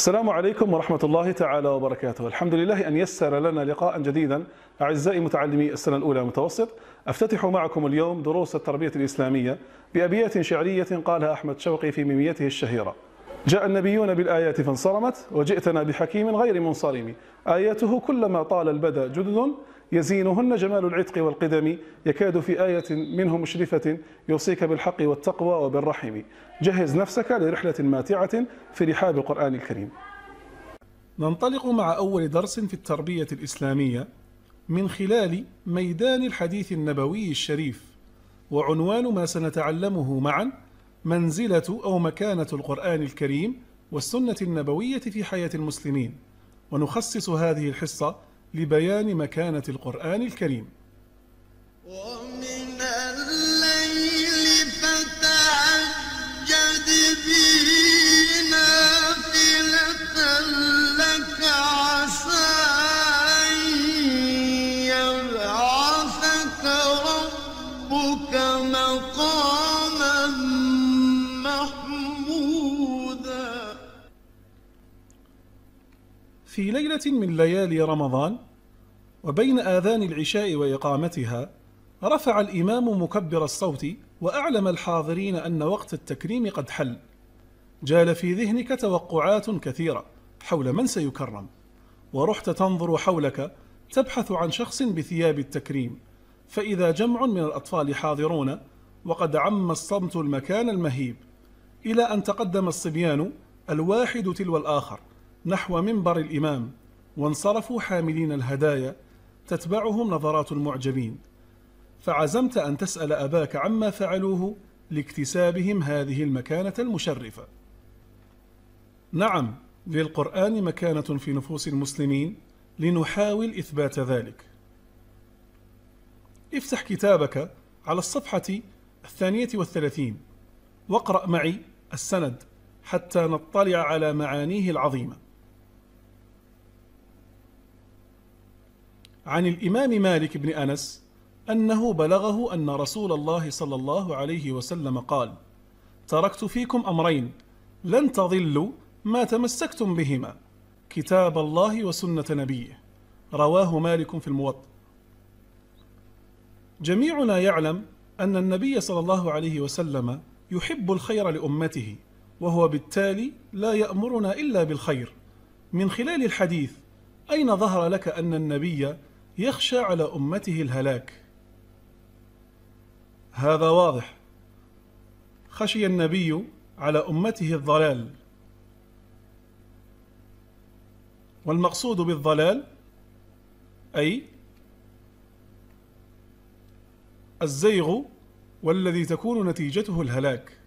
السلام عليكم ورحمة الله تعالى وبركاته الحمد لله أن يسر لنا لقاء جديدا أعزائي متعلمي السنة الأولى متوسط أفتتح معكم اليوم دروس التربية الإسلامية بأبيات شعرية قالها أحمد شوقي في ميميته الشهيرة جاء النبيون بالآيات فانصرمت وجئتنا بحكيم غير منصرم آياته كلما طال البدا جدد يزينهن جمال العتق والقدم يكاد في آية منه مشرفة يوصيك بالحق والتقوى وبالرحم جهز نفسك لرحلة ماتعة في رحاب القرآن الكريم ننطلق مع أول درس في التربية الإسلامية من خلال ميدان الحديث النبوي الشريف وعنوان ما سنتعلمه معا منزلة أو مكانة القرآن الكريم والسنة النبوية في حياة المسلمين ونخصص هذه الحصة لبيان مكانة القرآن الكريم ومن الليل فتعجد به نافلة لك عسى أن يبعثك ربك مقام في ليلة من ليالي رمضان وبين آذان العشاء وإقامتها رفع الإمام مكبر الصوت وأعلم الحاضرين أن وقت التكريم قد حل جال في ذهنك توقعات كثيرة حول من سيكرم ورحت تنظر حولك تبحث عن شخص بثياب التكريم فإذا جمع من الأطفال حاضرون وقد عم الصمت المكان المهيب إلى أن تقدم الصبيان الواحد تلو الآخر نحو منبر الإمام وانصرفوا حاملين الهدايا تتبعهم نظرات المعجبين فعزمت أن تسأل أباك عما فعلوه لاكتسابهم هذه المكانة المشرفة نعم للقرآن مكانة في نفوس المسلمين لنحاول إثبات ذلك افتح كتابك على الصفحة الثانية والثلاثين واقرأ معي السند حتى نطلع على معانيه العظيمه عن الإمام مالك بن أنس أنه بلغه أن رسول الله صلى الله عليه وسلم قال تركت فيكم أمرين لن تضلوا ما تمسكتم بهما كتاب الله وسنة نبيه رواه مالك في الموطأ جميعنا يعلم أن النبي صلى الله عليه وسلم يحب الخير لأمته وهو بالتالي لا يأمرنا إلا بالخير من خلال الحديث أين ظهر لك أن النبي يخشى على أمته الهلاك هذا واضح خشي النبي على أمته الضلال والمقصود بالضلال أي الزيغ والذي تكون نتيجته الهلاك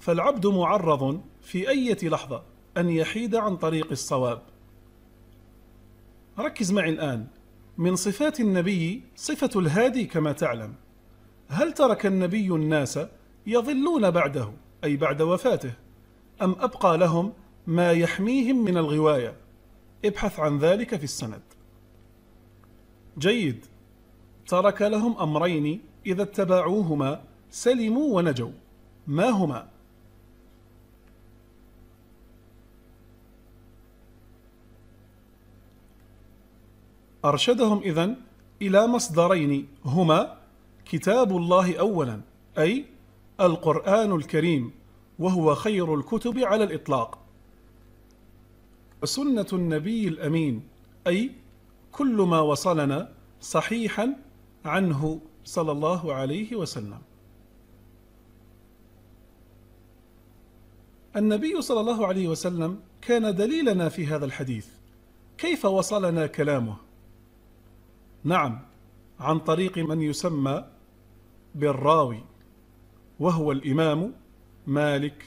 فالعبد معرض في أية لحظة أن يحيد عن طريق الصواب ركز معي الآن من صفات النبي صفة الهادي كما تعلم هل ترك النبي الناس يظلون بعده أي بعد وفاته أم أبقى لهم ما يحميهم من الغواية ابحث عن ذلك في السند جيد ترك لهم أمرين إذا اتبعوهما سلموا ونجوا ما هما؟ أرشدهم إذن إلى مصدرين هما كتاب الله أولا أي القرآن الكريم وهو خير الكتب على الإطلاق وسنة النبي الأمين أي كل ما وصلنا صحيحا عنه صلى الله عليه وسلم النبي صلى الله عليه وسلم كان دليلنا في هذا الحديث كيف وصلنا كلامه نعم عن طريق من يسمى بالراوي وهو الإمام مالك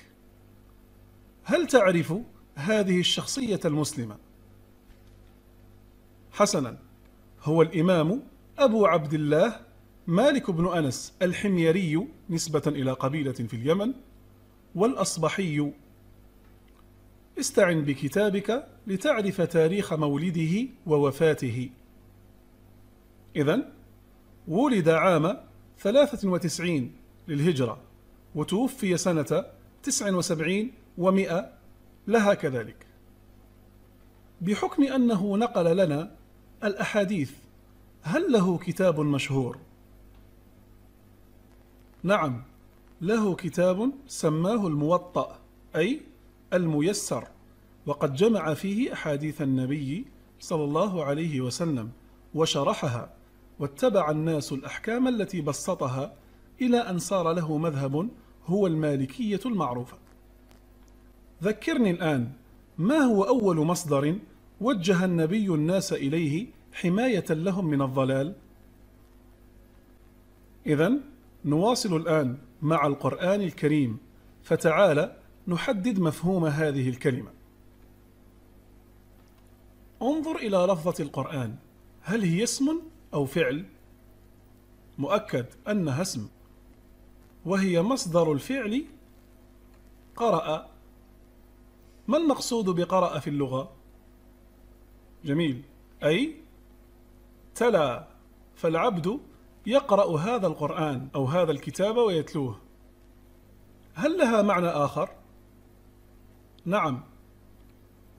هل تعرف هذه الشخصية المسلمة؟ حسنا هو الإمام أبو عبد الله مالك بن أنس الحميري نسبة إلى قبيلة في اليمن والأصبحي استعن بكتابك لتعرف تاريخ مولده ووفاته إذا ولد عام 93 للهجرة وتوفي سنة 79 و100 لها كذلك بحكم أنه نقل لنا الأحاديث هل له كتاب مشهور؟ نعم له كتاب سماه الموطأ أي الميسر وقد جمع فيه أحاديث النبي صلى الله عليه وسلم وشرحها واتبع الناس الأحكام التي بسطها إلى أن صار له مذهب هو المالكية المعروفة ذكرني الآن ما هو أول مصدر وجه النبي الناس إليه حماية لهم من الضلال؟ إذا نواصل الآن مع القرآن الكريم فتعالى نحدد مفهوم هذه الكلمة انظر إلى لفظة القرآن هل هي اسم أو فعل مؤكد أنها اسم وهي مصدر الفعل قرأ ما المقصود بقرأ في اللغة؟ جميل أي تلا فالعبد يقرأ هذا القرآن أو هذا الكتاب ويتلوه هل لها معنى آخر؟ نعم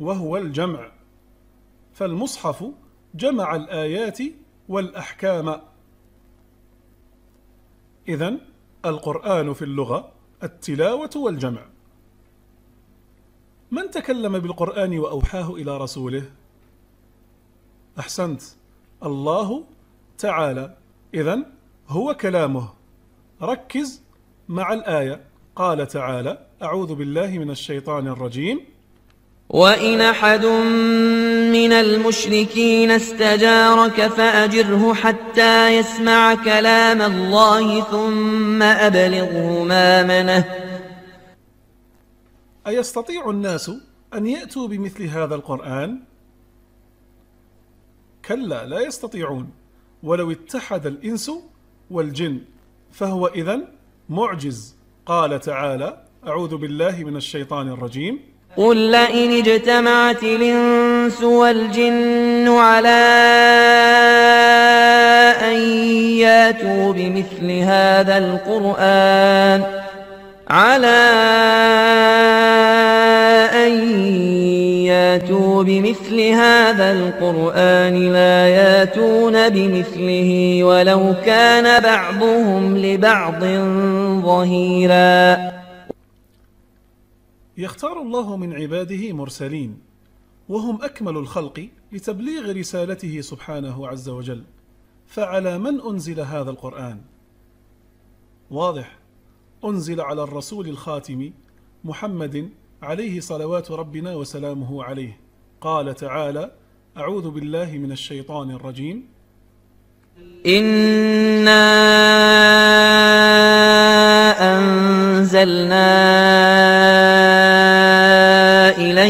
وهو الجمع فالمصحف جمع الآيات والأحكام إذا القرآن في اللغة التلاوة والجمع من تكلم بالقرآن وأوحاه إلى رسوله؟ أحسنت الله تعالى إذا هو كلامه ركز مع الآية قال تعالى أعوذ بالله من الشيطان الرجيم وإن أحد من المشركين استجارك فأجره حتى يسمع كلام الله ثم أبلغه مامنه أيستطيع الناس أن يأتوا بمثل هذا القرآن؟ كلا لا يستطيعون ولو اتحد الإنس والجن فهو إذا معجز قال تعالى أعوذ بالله من الشيطان الرجيم قل لئن اجتمعت الإنس والجن على أن ياتوا بمثل هذا القرآن على أن ياتوا بمثل هذا القرآن لا ياتون بمثله ولو كان بعضهم لبعض ظهيراً يختار الله من عباده مرسلين وهم أكمل الخلق لتبليغ رسالته سبحانه عز وجل فعلى من أنزل هذا القرآن؟ واضح أنزل على الرسول الخاتم محمد عليه صلوات ربنا وسلامه عليه قال تعالى أعوذ بالله من الشيطان الرجيم إنا أنزلنا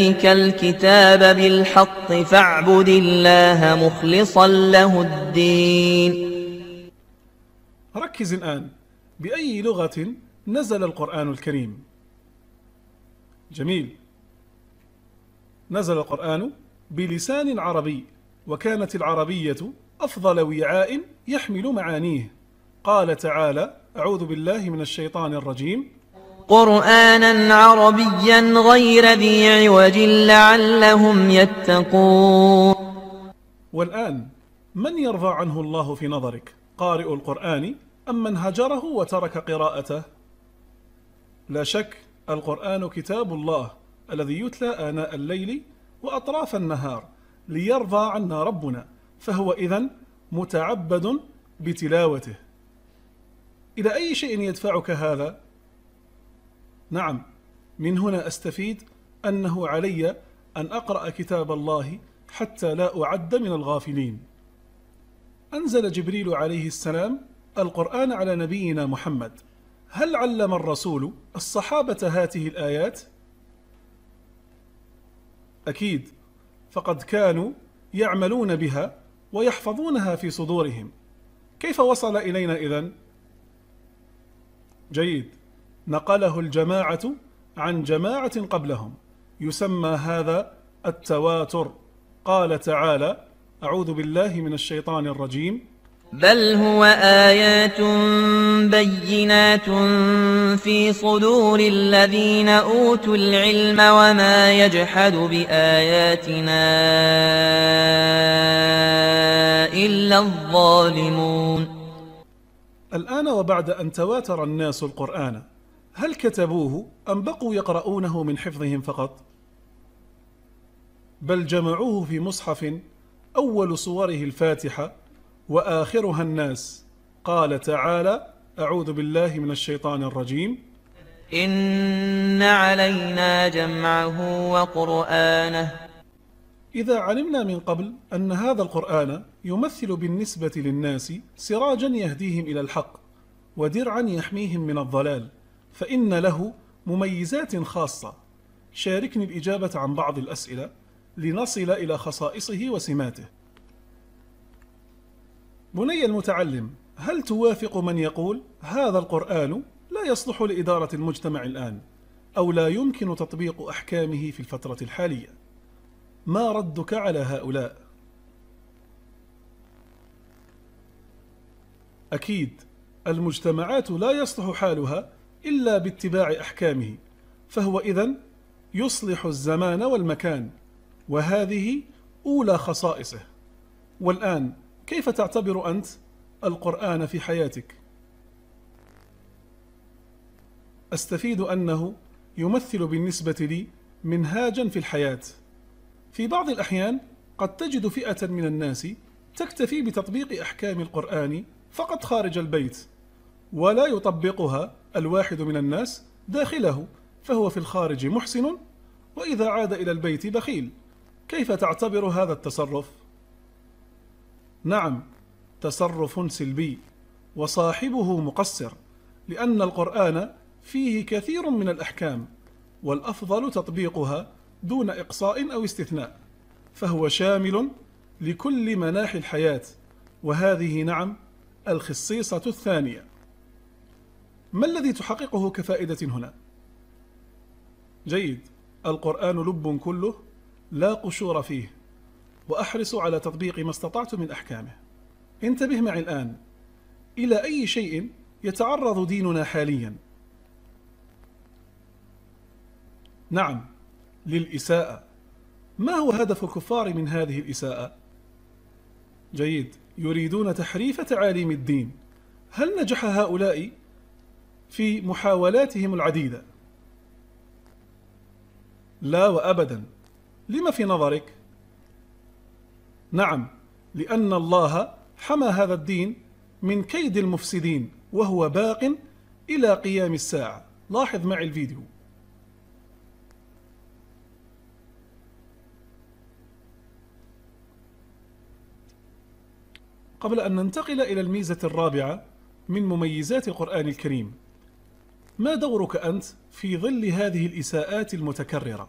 إليك الكتاب بالحق فاعبد الله مخلصا له الدين ركز الآن بأي لغة نزل القرآن الكريم جميل نزل القرآن بلسان عربي وكانت العربية أفضل وعاء يحمل معانيه قال تعالى أعوذ بالله من الشيطان الرجيم قرآنا عربيا غير ذي عوج لعلهم يتقون والآن من يرضى عنه الله في نظرك قارئ القرآن أم من هجره وترك قراءته لا شك القرآن كتاب الله الذي يتلى آناء الليل وأطراف النهار ليرضى عنا ربنا فهو إذا متعبد بتلاوته إلى أي شيء يدفعك هذا؟ نعم من هنا أستفيد أنه علي أن أقرأ كتاب الله حتى لا أعد من الغافلين أنزل جبريل عليه السلام القرآن على نبينا محمد هل علم الرسول الصحابة هاته الآيات؟ أكيد فقد كانوا يعملون بها ويحفظونها في صدورهم كيف وصل إلينا إذن؟ جيد نقله الجماعة عن جماعة قبلهم يسمى هذا التواتر قال تعالى أعوذ بالله من الشيطان الرجيم بل هو آيات بينات في صدور الذين أوتوا العلم وما يجحد بآياتنا إلا الظالمون الآن وبعد أن تواتر الناس القرآن هل كتبوه أم بقوا يقرؤونه من حفظهم فقط بل جمعوه في مصحف أول صوره الفاتحة وآخرها الناس قال تعالى أعوذ بالله من الشيطان الرجيم إن علينا جمعه وقرآنه إذا علمنا من قبل أن هذا القرآن يمثل بالنسبة للناس سراجا يهديهم إلى الحق ودرعا يحميهم من الضلال فإن له مميزات خاصة شاركني الإجابة عن بعض الأسئلة لنصل إلى خصائصه وسماته بني المتعلم هل توافق من يقول هذا القرآن لا يصلح لإدارة المجتمع الآن أو لا يمكن تطبيق أحكامه في الفترة الحالية ما ردك على هؤلاء؟ أكيد المجتمعات لا يصلح حالها إلا باتباع أحكامه فهو إذا يصلح الزمان والمكان وهذه أولى خصائصه والآن كيف تعتبر أنت القرآن في حياتك؟ أستفيد أنه يمثل بالنسبة لي منهاجا في الحياة في بعض الأحيان قد تجد فئة من الناس تكتفي بتطبيق أحكام القرآن فقط خارج البيت ولا يطبقها الواحد من الناس داخله فهو في الخارج محسن وإذا عاد إلى البيت بخيل كيف تعتبر هذا التصرف؟ نعم تصرف سلبي وصاحبه مقصر لأن القرآن فيه كثير من الأحكام والأفضل تطبيقها دون إقصاء أو استثناء فهو شامل لكل مناحي الحياة وهذه نعم الخصيصة الثانية ما الذي تحققه كفائدة هنا؟ جيد القرآن لب كله لا قشور فيه وأحرص على تطبيق ما استطعت من أحكامه انتبه معي الآن إلى أي شيء يتعرض ديننا حاليا نعم للإساءة ما هو هدف الكفار من هذه الإساءة؟ جيد يريدون تحريف تعاليم الدين هل نجح هؤلاء في محاولاتهم العديدة لا وأبدا لما في نظرك؟ نعم لأن الله حمى هذا الدين من كيد المفسدين وهو باق إلى قيام الساعة لاحظ معي الفيديو قبل أن ننتقل إلى الميزة الرابعة من مميزات القرآن الكريم ما دورك أنت في ظل هذه الإساءات المتكررة؟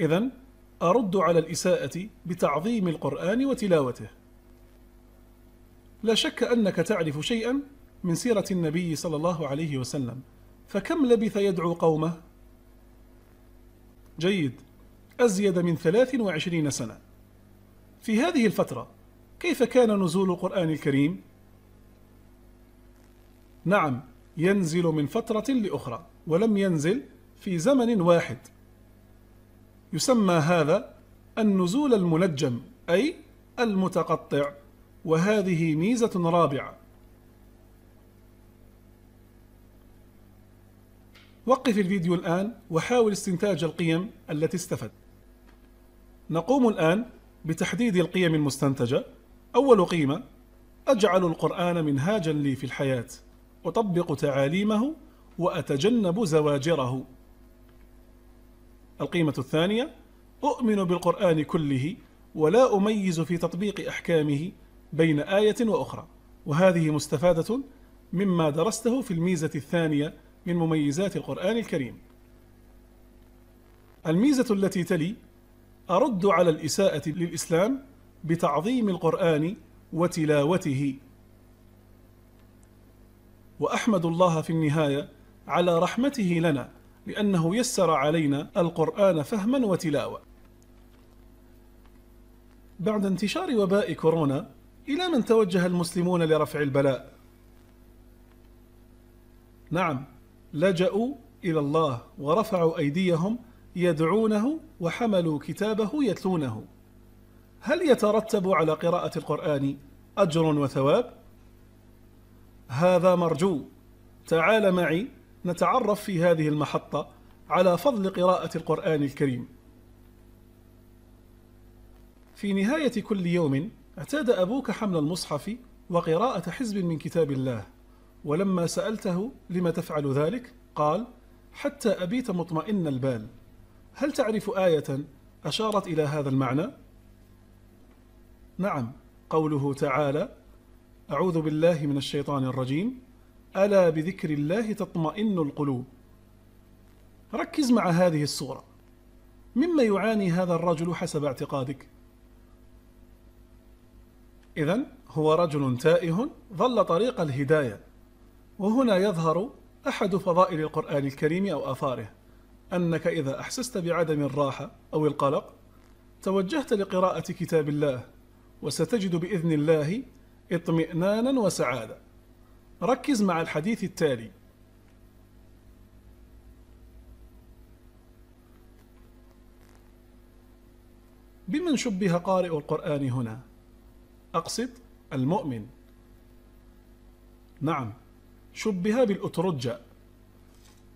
إذا أرد على الإساءة بتعظيم القرآن وتلاوته لا شك أنك تعرف شيئا من سيرة النبي صلى الله عليه وسلم فكم لبث يدعو قومه؟ جيد أزيد من 23 سنة في هذه الفترة كيف كان نزول القرآن الكريم؟ نعم ينزل من فترة لأخرى ولم ينزل في زمن واحد يسمى هذا النزول المنجم أي المتقطع وهذه ميزة رابعة وقف الفيديو الآن وحاول استنتاج القيم التي استفدت نقوم الآن بتحديد القيم المستنتجة أول قيمة أجعل القرآن منهاجا لي في الحياة أطبق تعاليمه وأتجنب زواجره القيمة الثانية أؤمن بالقرآن كله ولا أميز في تطبيق أحكامه بين آية وأخرى وهذه مستفادة مما درسته في الميزة الثانية من مميزات القرآن الكريم الميزة التي تلي أرد على الإساءة للإسلام بتعظيم القرآن وتلاوته وأحمد الله في النهاية على رحمته لنا لأنه يسر علينا القرآن فهما وتلاوة بعد انتشار وباء كورونا إلى من توجه المسلمون لرفع البلاء؟ نعم لجأوا إلى الله ورفعوا أيديهم يدعونه وحملوا كتابه يتلونه هل يترتب على قراءة القرآن أجر وثواب؟ هذا مرجو تعال معي نتعرف في هذه المحطة على فضل قراءة القرآن الكريم في نهاية كل يوم اعتاد أبوك حمل المصحف وقراءة حزب من كتاب الله ولما سألته لم تفعل ذلك قال حتى أبيت مطمئن البال هل تعرف آية أشارت إلى هذا المعنى؟ نعم قوله تعالى أعوذ بالله من الشيطان الرجيم ألا بذكر الله تطمئن القلوب ركز مع هذه الصورة مما يعاني هذا الرجل حسب اعتقادك إذا هو رجل تائه ظل طريق الهداية وهنا يظهر أحد فضائل القرآن الكريم أو آثاره أنك إذا أحسست بعدم الراحة أو القلق توجهت لقراءة كتاب الله وستجد بإذن الله اطمئنانا وسعادة ركز مع الحديث التالي بمن شبه قارئ القرآن هنا؟ أقصد المؤمن نعم شبه بالأترجة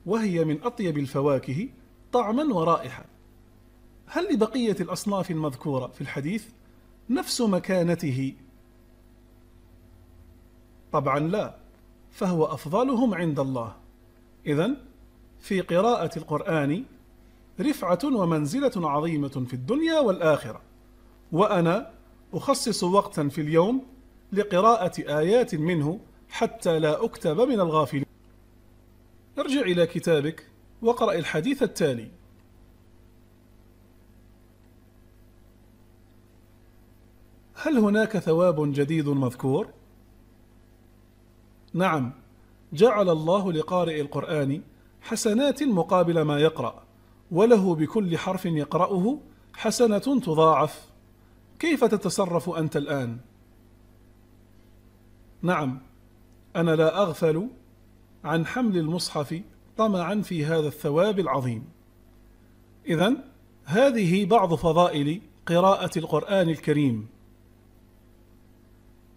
وهي من أطيب الفواكه طعما ورائحة هل لبقية الأصناف المذكورة في الحديث نفس مكانته طبعا لا فهو أفضلهم عند الله إذا في قراءة القرآن رفعة ومنزلة عظيمة في الدنيا والآخرة وأنا أخصص وقتا في اليوم لقراءة آيات منه حتى لا أكتب من الغافلين ارجع إلى كتابك وقرأ الحديث التالي هل هناك ثواب جديد مذكور؟ نعم جعل الله لقارئ القرآن حسنات مقابل ما يقرأ وله بكل حرف يقرأه حسنة تضاعف كيف تتصرف أنت الآن؟ نعم أنا لا أغفل عن حمل المصحف طمعا في هذا الثواب العظيم إذا هذه بعض فضائل قراءة القرآن الكريم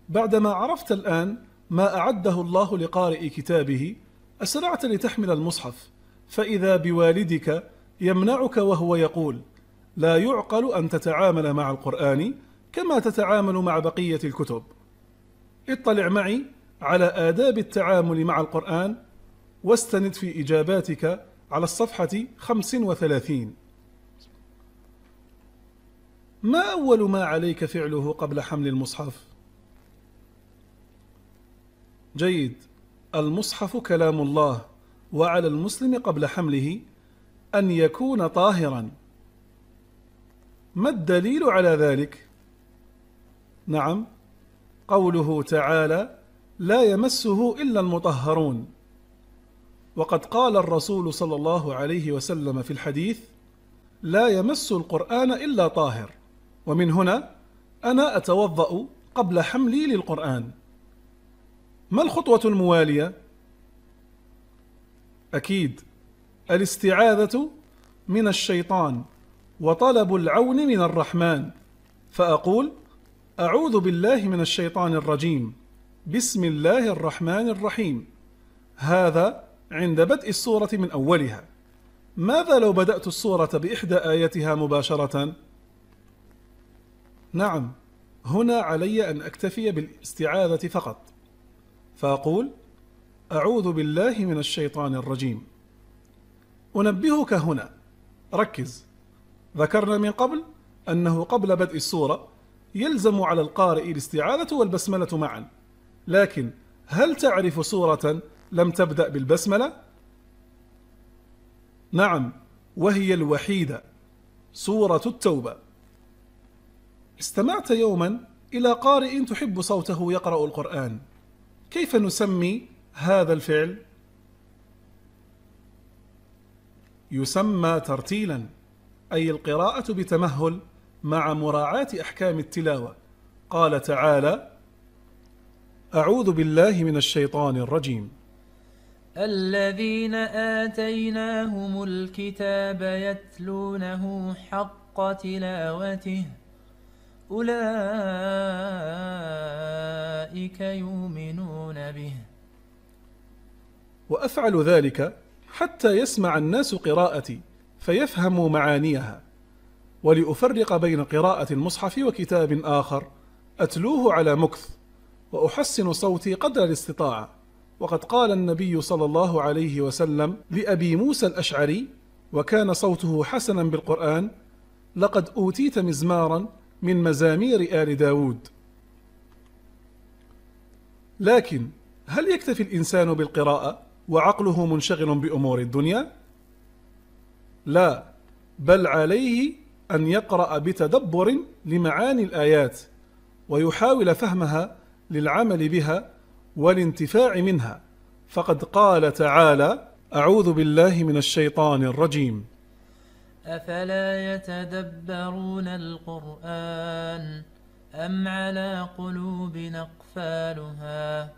بعدما عرفت الآن ما أعده الله لقارئ كتابه أسرعت لتحمل المصحف فإذا بوالدك يمنعك وهو يقول لا يعقل أن تتعامل مع القرآن كما تتعامل مع بقية الكتب اطلع معي على آداب التعامل مع القرآن واستند في إجاباتك على الصفحة 35 ما أول ما عليك فعله قبل حمل المصحف؟ جيد المصحف كلام الله وعلى المسلم قبل حمله أن يكون طاهرا ما الدليل على ذلك؟ نعم قوله تعالى لا يمسه إلا المطهرون وقد قال الرسول صلى الله عليه وسلم في الحديث لا يمس القرآن إلا طاهر ومن هنا أنا أتوضأ قبل حملي للقرآن ما الخطوة الموالية؟ أكيد الاستعاذة من الشيطان وطلب العون من الرحمن فأقول أعوذ بالله من الشيطان الرجيم بسم الله الرحمن الرحيم هذا عند بدء السورة من أولها ماذا لو بدأت السورة بإحدى آيتها مباشرة؟ نعم هنا علي أن أكتفي بالاستعاذة فقط فأقول أعوذ بالله من الشيطان الرجيم أنبهك هنا ركز ذكرنا من قبل أنه قبل بدء السورة يلزم على القارئ الاستعاذة والبسملة معا لكن هل تعرف سورة لم تبدأ بالبسملة؟ نعم وهي الوحيدة سورة التوبة استمعت يوما إلى قارئ تحب صوته يقرأ القرآن كيف نسمي هذا الفعل يسمى ترتيلا أي القراءة بتمهل مع مراعاة أحكام التلاوة قال تعالى أعوذ بالله من الشيطان الرجيم الذين آتيناهم الكتاب يتلونه حق تلاوته أولئك يؤمنون به وأفعل ذلك حتى يسمع الناس قراءتي فيفهموا معانيها ولأفرق بين قراءة المصحف وكتاب آخر أتلوه على مكث وأحسن صوتي قدر الاستطاعة وقد قال النبي صلى الله عليه وسلم لأبي موسى الأشعري وكان صوته حسنا بالقرآن لقد أوتيت مزمارا من مزامير آل داود لكن هل يكتفي الإنسان بالقراءة وعقله منشغل بأمور الدنيا؟ لا بل عليه أن يقرأ بتدبر لمعاني الآيات ويحاول فهمها للعمل بها والانتفاع منها فقد قال تعالى أعوذ بالله من الشيطان الرجيم أفلا يتدبرون القرآن أم على قلوب أقفالها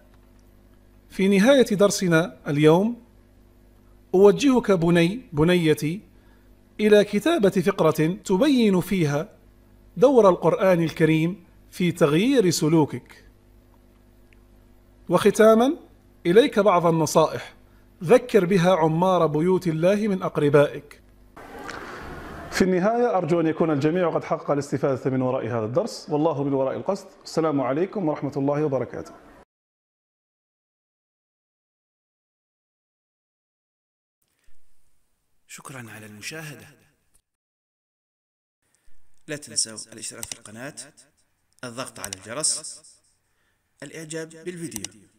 في نهاية درسنا اليوم أوجهك بني بنيتي إلى كتابة فقرة تبين فيها دور القرآن الكريم في تغيير سلوكك وختاما إليك بعض النصائح ذكر بها عمار بيوت الله من أقربائك في النهاية أرجو أن يكون الجميع قد حقق الاستفادة من وراء هذا الدرس والله من وراء القصد السلام عليكم ورحمة الله وبركاته شكرا على المشاهدة لا تنسوا الاشتراك في القناة الضغط على الجرس الإعجاب بالفيديو